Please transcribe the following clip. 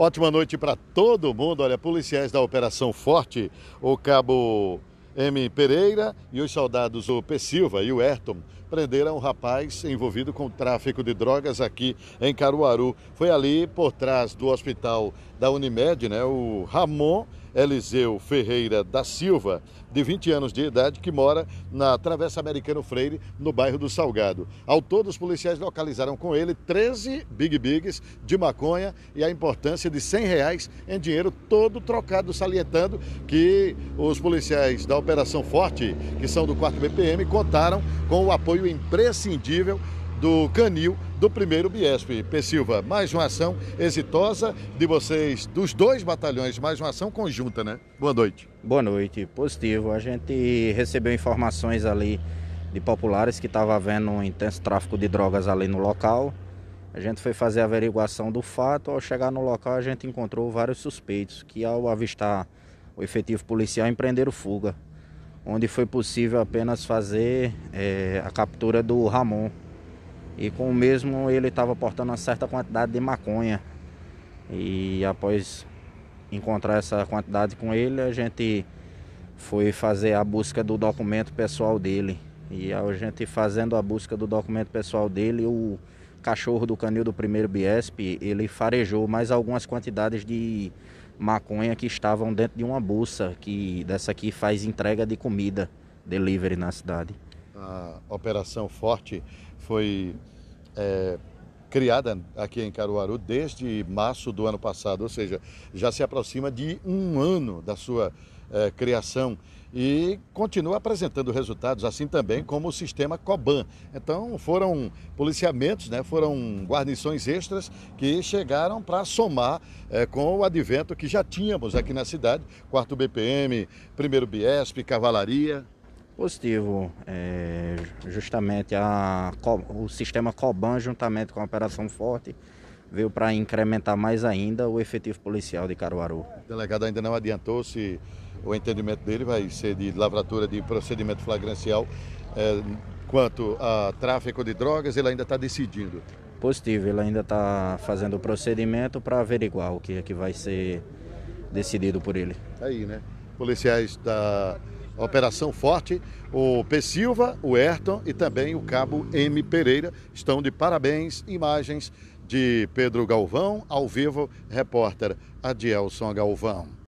Ótima noite para todo mundo. Olha, policiais da Operação Forte, o cabo M. Pereira e os soldados o P. Silva e o Ayrton prenderam um rapaz envolvido com tráfico de drogas aqui em Caruaru. Foi ali por trás do hospital da Unimed, né? O Ramon Eliseu Ferreira da Silva, de 20 anos de idade, que mora na Travessa Americano Freire, no bairro do Salgado. Ao todo, os policiais localizaram com ele 13 Big Bigs de maconha e a importância de 100 reais em dinheiro todo trocado, salientando que os policiais da Operação Forte, que são do 4 BPM, contaram com o apoio imprescindível do Canil do primeiro Biesp. P. Silva, mais uma ação exitosa de vocês, dos dois batalhões, mais uma ação conjunta, né? Boa noite. Boa noite, positivo. A gente recebeu informações ali de populares que estava havendo um intenso tráfico de drogas ali no local. A gente foi fazer a averiguação do fato. Ao chegar no local, a gente encontrou vários suspeitos que, ao avistar o efetivo policial, empreenderam fuga, onde foi possível apenas fazer é, a captura do Ramon, e com o mesmo ele estava portando uma certa quantidade de maconha. E após encontrar essa quantidade com ele, a gente foi fazer a busca do documento pessoal dele. E a gente fazendo a busca do documento pessoal dele, o cachorro do canil do primeiro Biesp, ele farejou mais algumas quantidades de maconha que estavam dentro de uma bolsa, que dessa aqui faz entrega de comida, delivery na cidade a Operação Forte foi é, criada aqui em Caruaru desde março do ano passado, ou seja, já se aproxima de um ano da sua é, criação e continua apresentando resultados, assim também como o sistema Coban. Então foram policiamentos, né, foram guarnições extras que chegaram para somar é, com o advento que já tínhamos aqui na cidade, quarto BPM, primeiro Biesp, Cavalaria, positivo. É, justamente a, o sistema Coban, juntamente com a Operação Forte, veio para incrementar mais ainda o efetivo policial de Caruaru. O delegado ainda não adiantou se o entendimento dele vai ser de lavratura de procedimento flagrancial. É, quanto a tráfico de drogas, ele ainda está decidindo. Positivo, ele ainda está fazendo o procedimento para averiguar o que, é que vai ser decidido por ele. Tá aí, né? Policiais da Operação Forte, o P. Silva, o Ayrton e também o cabo M. Pereira estão de parabéns. Imagens de Pedro Galvão, ao vivo, repórter Adielson Galvão.